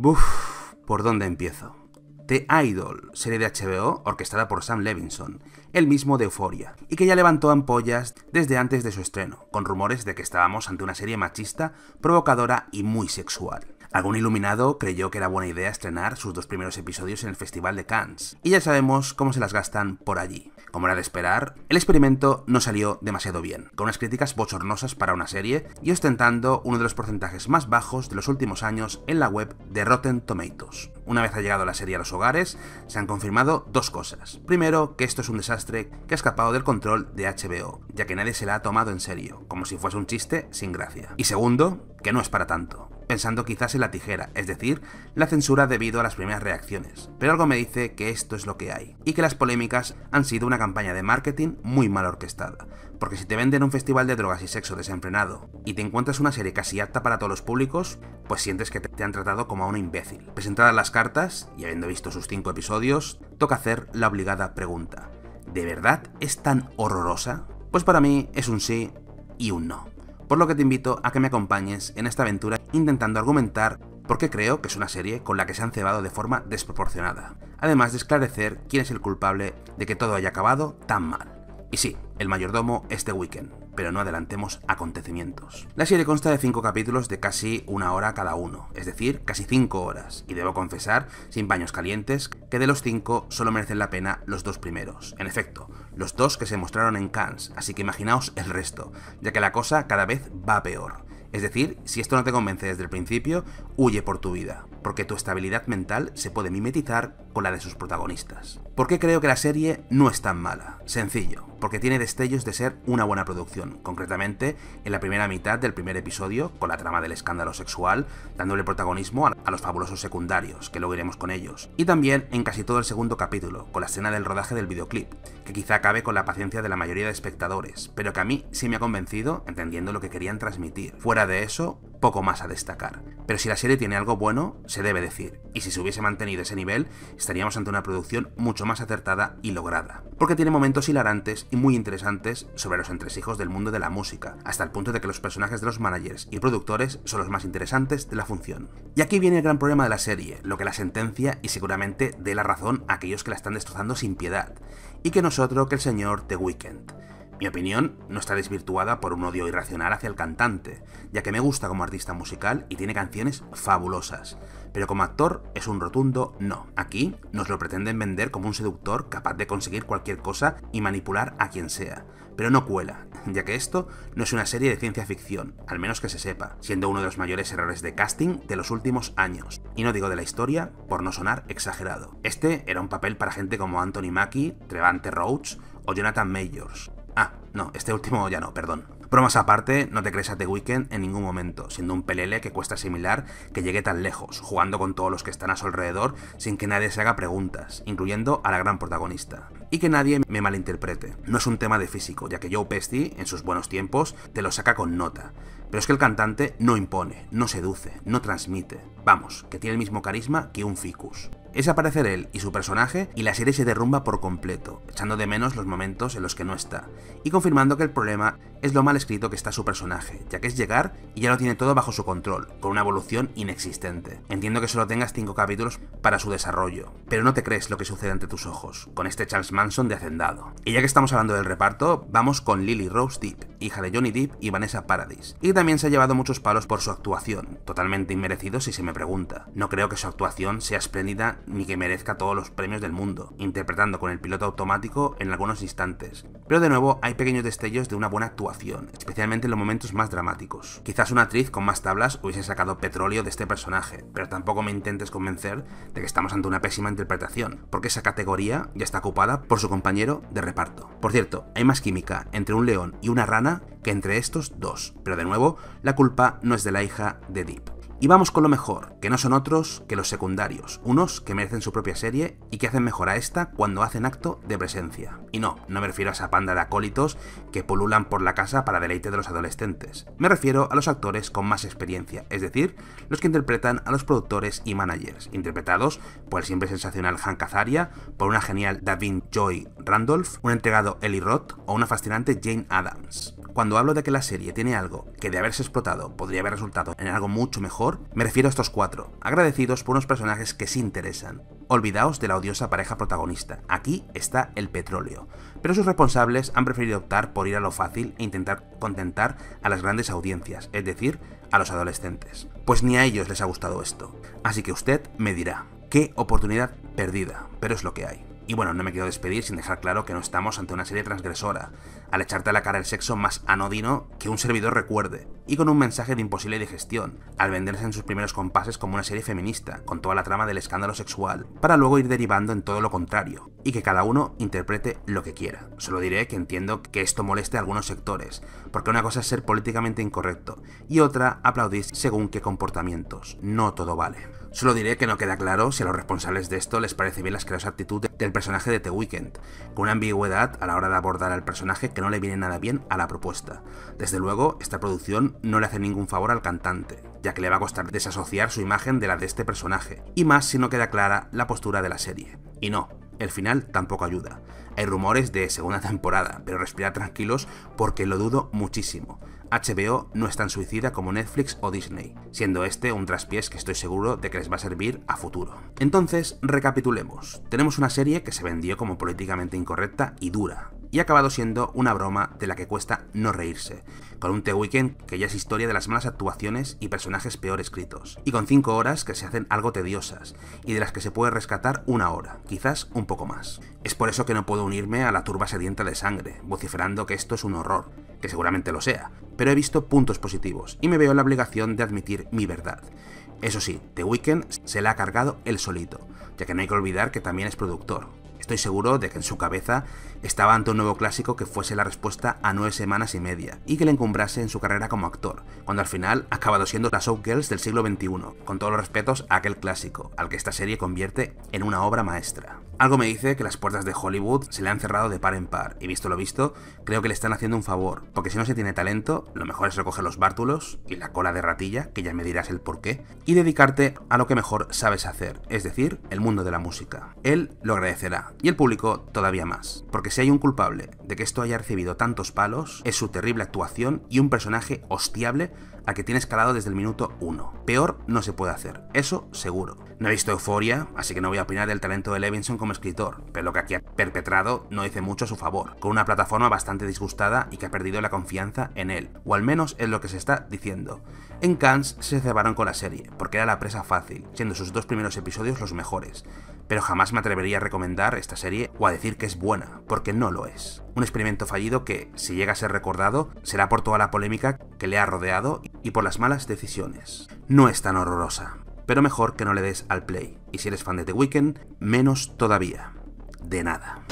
Buf, ¿por dónde empiezo? The Idol, serie de HBO orquestada por Sam Levinson, el mismo de Euforia, y que ya levantó ampollas desde antes de su estreno, con rumores de que estábamos ante una serie machista, provocadora y muy sexual. Algún iluminado creyó que era buena idea estrenar sus dos primeros episodios en el Festival de Cannes, y ya sabemos cómo se las gastan por allí. Como era de esperar, el experimento no salió demasiado bien, con unas críticas bochornosas para una serie y ostentando uno de los porcentajes más bajos de los últimos años en la web de Rotten Tomatoes. Una vez ha llegado la serie a los hogares, se han confirmado dos cosas. Primero, que esto es un desastre que ha escapado del control de HBO, ya que nadie se la ha tomado en serio, como si fuese un chiste sin gracia. Y segundo, que no es para tanto pensando quizás en la tijera, es decir, la censura debido a las primeras reacciones. Pero algo me dice que esto es lo que hay, y que las polémicas han sido una campaña de marketing muy mal orquestada. Porque si te venden un festival de drogas y sexo desenfrenado, y te encuentras una serie casi apta para todos los públicos, pues sientes que te han tratado como a un imbécil. Presentadas las cartas, y habiendo visto sus cinco episodios, toca hacer la obligada pregunta. ¿De verdad es tan horrorosa? Pues para mí es un sí y un no por lo que te invito a que me acompañes en esta aventura intentando argumentar por qué creo que es una serie con la que se han cebado de forma desproporcionada, además de esclarecer quién es el culpable de que todo haya acabado tan mal. Y sí, el mayordomo este weekend pero no adelantemos acontecimientos. La serie consta de 5 capítulos de casi una hora cada uno, es decir, casi 5 horas, y debo confesar, sin baños calientes, que de los 5 solo merecen la pena los dos primeros. En efecto, los dos que se mostraron en Cannes, así que imaginaos el resto, ya que la cosa cada vez va peor. Es decir, si esto no te convence desde el principio, huye por tu vida porque tu estabilidad mental se puede mimetizar con la de sus protagonistas. ¿Por qué creo que la serie no es tan mala? Sencillo, porque tiene destellos de ser una buena producción, concretamente en la primera mitad del primer episodio, con la trama del escándalo sexual, dándole protagonismo a los fabulosos secundarios, que luego iremos con ellos, y también en casi todo el segundo capítulo, con la escena del rodaje del videoclip, que quizá acabe con la paciencia de la mayoría de espectadores, pero que a mí sí me ha convencido entendiendo lo que querían transmitir. Fuera de eso, poco más a destacar. Pero si la serie tiene algo bueno, se debe decir, y si se hubiese mantenido ese nivel, estaríamos ante una producción mucho más acertada y lograda. Porque tiene momentos hilarantes y muy interesantes sobre los entresijos del mundo de la música, hasta el punto de que los personajes de los managers y productores son los más interesantes de la función. Y aquí viene el gran problema de la serie, lo que la sentencia y seguramente dé la razón a aquellos que la están destrozando sin piedad, y que nosotros que el señor The Weeknd. Mi opinión no está desvirtuada por un odio irracional hacia el cantante, ya que me gusta como artista musical y tiene canciones fabulosas, pero como actor es un rotundo no. Aquí nos lo pretenden vender como un seductor capaz de conseguir cualquier cosa y manipular a quien sea, pero no cuela, ya que esto no es una serie de ciencia ficción, al menos que se sepa, siendo uno de los mayores errores de casting de los últimos años, y no digo de la historia por no sonar exagerado. Este era un papel para gente como Anthony Mackie, Trevante Roach o Jonathan Majors, no, este último ya no, perdón. Bromas aparte, no te crees a The Weeknd en ningún momento, siendo un pelele que cuesta asimilar que llegue tan lejos, jugando con todos los que están a su alrededor sin que nadie se haga preguntas, incluyendo a la gran protagonista. Y que nadie me malinterprete, no es un tema de físico, ya que Joe Pesci, en sus buenos tiempos, te lo saca con nota. Pero es que el cantante no impone, no seduce, no transmite. Vamos, que tiene el mismo carisma que un ficus. Es aparecer él y su personaje y la serie se derrumba por completo, echando de menos los momentos en los que no está, y confirmando que el problema es lo mal escrito que está su personaje, ya que es llegar y ya lo tiene todo bajo su control, con una evolución inexistente. Entiendo que solo tengas 5 capítulos para su desarrollo, pero no te crees lo que sucede ante tus ojos, con este Charles Manson de hacendado. Y ya que estamos hablando del reparto, vamos con Lily Rose Deep, hija de Johnny Depp y Vanessa Paradis, y también se ha llevado muchos palos por su actuación, totalmente inmerecido si se me pregunta. No creo que su actuación sea espléndida ni que merezca todos los premios del mundo, interpretando con el piloto automático en algunos instantes. Pero de nuevo hay pequeños destellos de una buena actuación, especialmente en los momentos más dramáticos. Quizás una actriz con más tablas hubiese sacado petróleo de este personaje, pero tampoco me intentes convencer de que estamos ante una pésima interpretación, porque esa categoría ya está ocupada por su compañero de reparto. Por cierto, hay más química entre un león y una rana que entre estos dos, pero de nuevo, la culpa no es de la hija de Deep. Y vamos con lo mejor, que no son otros que los secundarios, unos que merecen su propia serie y que hacen mejor a esta cuando hacen acto de presencia. Y no, no me refiero a esa panda de acólitos que pululan por la casa para deleite de los adolescentes. Me refiero a los actores con más experiencia, es decir, los que interpretan a los productores y managers, interpretados por el siempre sensacional Hank Azaria, por una genial Davin Joy Randolph, un entregado Ellie Roth o una fascinante Jane Adams. Cuando hablo de que la serie tiene algo que de haberse explotado podría haber resultado en algo mucho mejor, me refiero a estos cuatro, agradecidos por unos personajes que sí interesan. Olvidaos de la odiosa pareja protagonista, aquí está el petróleo, pero sus responsables han preferido optar por ir a lo fácil e intentar contentar a las grandes audiencias, es decir, a los adolescentes. Pues ni a ellos les ha gustado esto, así que usted me dirá, qué oportunidad perdida, pero es lo que hay. Y bueno, no me quiero despedir sin dejar claro que no estamos ante una serie transgresora, al echarte a la cara el sexo más anodino que un servidor recuerde, y con un mensaje de imposible digestión, al venderse en sus primeros compases como una serie feminista, con toda la trama del escándalo sexual, para luego ir derivando en todo lo contrario, y que cada uno interprete lo que quiera. Solo diré que entiendo que esto moleste a algunos sectores, porque una cosa es ser políticamente incorrecto, y otra aplaudir según qué comportamientos. No todo vale. Solo diré que no queda claro si a los responsables de esto les parece bien la asquerosa actitud del personaje de The Weekend, con una ambigüedad a la hora de abordar al personaje que no le viene nada bien a la propuesta. Desde luego, esta producción no le hace ningún favor al cantante, ya que le va a costar desasociar su imagen de la de este personaje, y más si no queda clara la postura de la serie. Y no, el final tampoco ayuda. Hay rumores de segunda temporada, pero respirad tranquilos porque lo dudo muchísimo. HBO no es tan suicida como Netflix o Disney, siendo este un traspiés que estoy seguro de que les va a servir a futuro. Entonces, recapitulemos. Tenemos una serie que se vendió como políticamente incorrecta y dura, y ha acabado siendo una broma de la que cuesta no reírse, con un The Weeknd que ya es historia de las malas actuaciones y personajes peor escritos, y con 5 horas que se hacen algo tediosas, y de las que se puede rescatar una hora, quizás un poco más. Es por eso que no puedo unirme a la turba sedienta de sangre, vociferando que esto es un horror, que seguramente lo sea, pero he visto puntos positivos, y me veo la obligación de admitir mi verdad. Eso sí, The Weeknd se la ha cargado él solito, ya que no hay que olvidar que también es productor, Estoy seguro de que en su cabeza estaba ante un nuevo clásico que fuese la respuesta a nueve semanas y media y que le encumbrase en su carrera como actor, cuando al final ha acabado siendo las Girls del siglo XXI, con todos los respetos a aquel clásico, al que esta serie convierte en una obra maestra. Algo me dice que las puertas de Hollywood se le han cerrado de par en par, y visto lo visto, creo que le están haciendo un favor, porque si no se tiene talento, lo mejor es recoger los bártulos y la cola de ratilla, que ya me dirás el porqué, y dedicarte a lo que mejor sabes hacer, es decir, el mundo de la música. Él lo agradecerá, y el público todavía más, porque si hay un culpable de que esto haya recibido tantos palos, es su terrible actuación y un personaje hostiable a que tiene escalado desde el minuto 1. Peor no se puede hacer, eso seguro. No he visto Euforia, así que no voy a opinar del talento de Levinson como escritor, pero lo que aquí ha perpetrado no dice mucho a su favor, con una plataforma bastante disgustada y que ha perdido la confianza en él, o al menos es lo que se está diciendo. En Cannes se cebaron con la serie, porque era la presa fácil, siendo sus dos primeros episodios los mejores, pero jamás me atrevería a recomendar esta serie o a decir que es buena, porque no lo es. Un experimento fallido que, si llega a ser recordado, será por toda la polémica que le ha rodeado y por las malas decisiones. No es tan horrorosa, pero mejor que no le des al play. Y si eres fan de The Weeknd, menos todavía. De nada.